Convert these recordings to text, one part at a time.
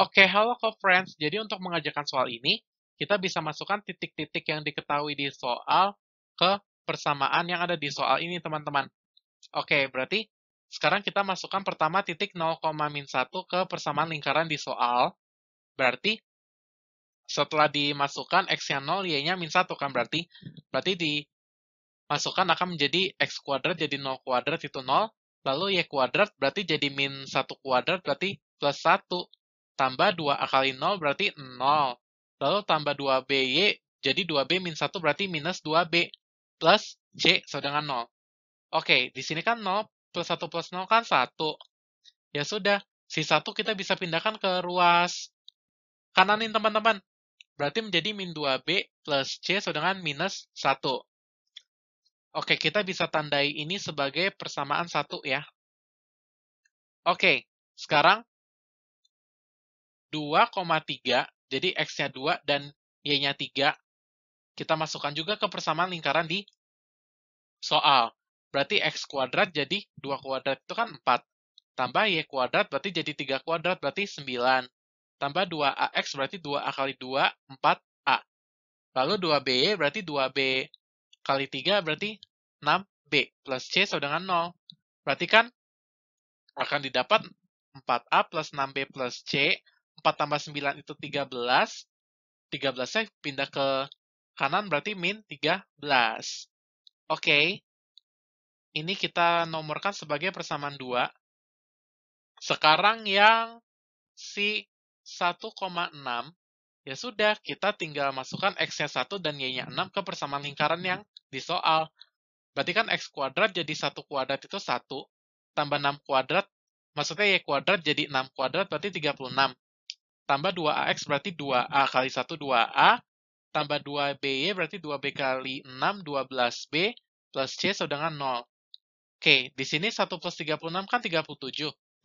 Oke, halo co-friends. Jadi untuk mengajarkan soal ini, kita bisa masukkan titik-titik yang diketahui di soal ke persamaan yang ada di soal ini, teman-teman. Oke, berarti sekarang kita masukkan pertama titik 0, 1 ke persamaan lingkaran di soal. Berarti setelah dimasukkan x-nya 0, y-nya min 1 kan berarti. Berarti dimasukkan akan menjadi x kuadrat jadi 0 kuadrat itu 0, lalu y kuadrat berarti jadi min 1 kuadrat berarti plus 1 tambah 2A kali 0 berarti 0. Lalu tambah 2BY, jadi 2B min 1 berarti minus 2B plus C sama dengan 0. Oke, di sini kan 0 plus 1 plus 0 kan 1. Ya sudah, si 1 kita bisa pindahkan ke ruas kananin teman-teman. Berarti menjadi min 2B plus C sama dengan minus 1. Oke, kita bisa tandai ini sebagai persamaan 1 ya. Oke, sekarang 2,3. Jadi X-nya 2 dan Y-nya 3. Kita masukkan juga ke persamaan lingkaran di soal. Berarti X kuadrat jadi 2 kuadrat itu kan 4. Tambah Y kuadrat berarti jadi 3 kuadrat berarti 9. Tambah 2AX berarti 2A kali 2, 4A. Lalu 2B berarti 2B kali 3 berarti 6B. Plus C sama dengan 0. Berarti kan akan didapat 4A plus 6B plus C 4 tambah 9 itu 13. 13 saya pindah ke kanan berarti min 13. Oke. Okay. Ini kita nomorkan sebagai persamaan 2. Sekarang yang si 1,6, ya sudah, kita tinggal masukkan X-nya 1 dan Y-nya 6 ke persamaan lingkaran yang di soal. Berarti kan X kuadrat jadi 1 kuadrat itu 1, tambah 6 kuadrat, maksudnya Y kuadrat jadi 6 kuadrat berarti 36 tambah 2AX berarti 2A kali 1 2A, tambah 2BY berarti 2B kali 6 12B plus C sedangkan 0. Oke, di sini 1 plus 36 kan 37.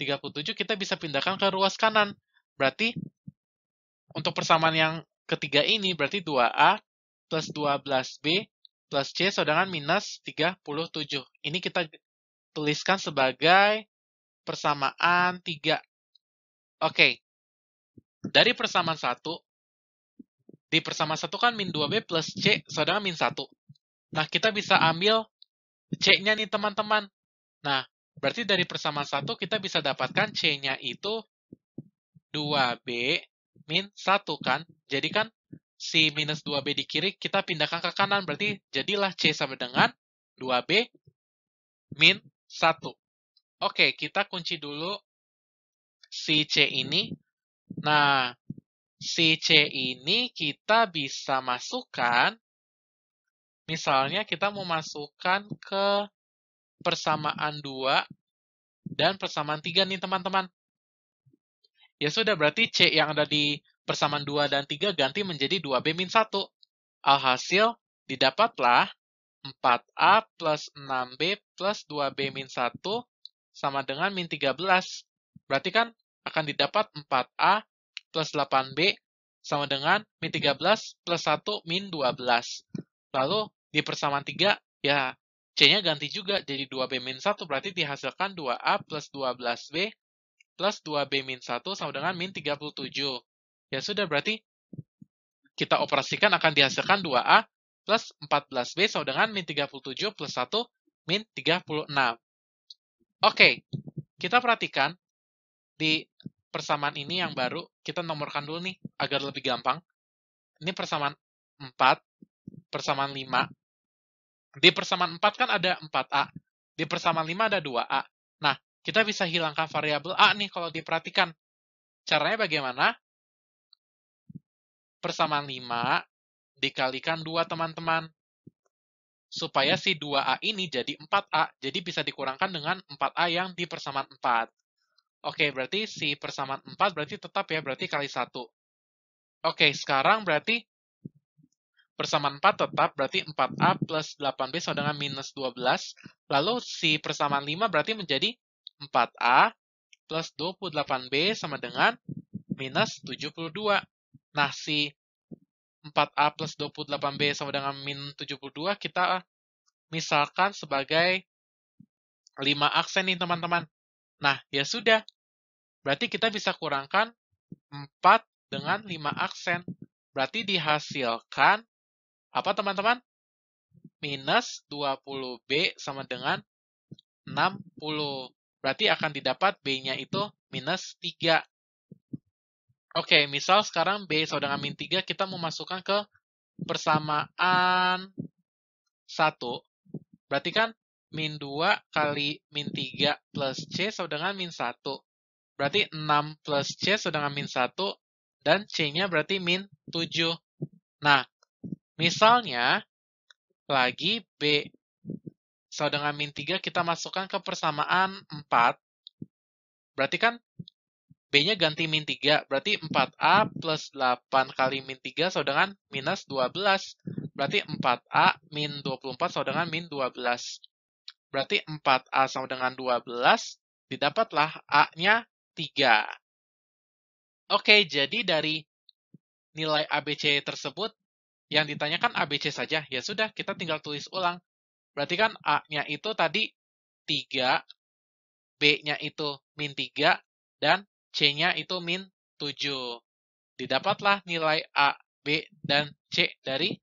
37 kita bisa pindahkan ke ruas kanan. Berarti untuk persamaan yang ketiga ini berarti 2A plus 12B plus C sedangkan minus 37. Ini kita tuliskan sebagai persamaan 3. Oke, dari persamaan satu di persamaan satu kan min 2b plus c saudara min 1. Nah, kita bisa ambil c-nya nih teman-teman. Nah, berarti dari persamaan satu kita bisa dapatkan c-nya itu 2b min 1 kan. Jadi kan si minus 2b di kiri kita pindahkan ke kanan. Berarti jadilah c sama dengan 2b min 1. Oke, kita kunci dulu si c ini Nah, si C ini kita bisa masukkan, misalnya kita mau masukkan ke persamaan 2 dan persamaan 3 nih teman-teman. Ya sudah, berarti C yang ada di persamaan 2 dan 3 ganti menjadi 2B-1. Alhasil, didapatlah 4A plus 6B plus 2B-1 sama dengan min 13. Berarti kan akan didapat 4A plus 8B sama dengan min 13 plus 1 min 12. Lalu di persamaan 3, ya C-nya ganti juga jadi 2B min 1, berarti dihasilkan 2A plus 12B plus 2B min 1 sama dengan min 37. Ya sudah, berarti kita operasikan akan dihasilkan 2A plus 14B sama dengan min 37 plus 1 min 36. Oke, kita perhatikan di persamaan ini yang baru kita nomorkan dulu nih agar lebih gampang. Ini persamaan 4, persamaan 5. Di persamaan 4 kan ada 4A. Di persamaan 5 ada 2A. Nah, kita bisa hilangkan variabel A nih kalau diperhatikan. Caranya bagaimana? Persamaan 5 dikalikan 2 teman-teman. Supaya si 2A ini jadi 4A. Jadi bisa dikurangkan dengan 4A yang di persamaan 4. Oke, okay, berarti si persamaan 4 berarti tetap ya, berarti kali 1. Oke, okay, sekarang berarti persamaan 4 tetap, berarti 4A plus 8B sama dengan minus 12. Lalu si persamaan 5 berarti menjadi 4A plus 28B sama dengan minus 72. Nah, si 4A plus 28B sama dengan minus 72 kita misalkan sebagai 5 aksen nih teman-teman. Nah, ya sudah. Berarti kita bisa kurangkan 4 dengan 5 aksen. Berarti dihasilkan apa teman-teman? Minus 20B sama dengan 60. Berarti akan didapat B-nya itu minus 3. Oke, misal sekarang B sama dengan min 3 kita memasukkan ke persamaan 1. Berarti kan min 2 kali min 3 plus C sama dengan min 1. Berarti 6 plus C sedangkan min 1 dan C-nya berarti min 7. Nah, misalnya lagi B sama dengan min 3 kita masukkan ke persamaan 4. Berarti kan B-nya ganti min 3. Berarti 4A plus 8 kali min 3 sama dengan minus 12. Berarti 4A min 24 sama dengan min 12. Berarti 4A sama dengan 12. Didapatlah A-nya 3. Oke, jadi dari nilai ABC tersebut, yang ditanyakan ABC saja, ya sudah, kita tinggal tulis ulang. Berarti kan A-nya itu tadi 3, B-nya itu min 3, dan C-nya itu min 7. Didapatlah nilai A, B, dan C dari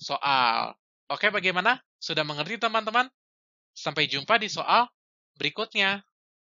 soal. Oke, bagaimana? Sudah mengerti teman-teman? Sampai jumpa di soal berikutnya.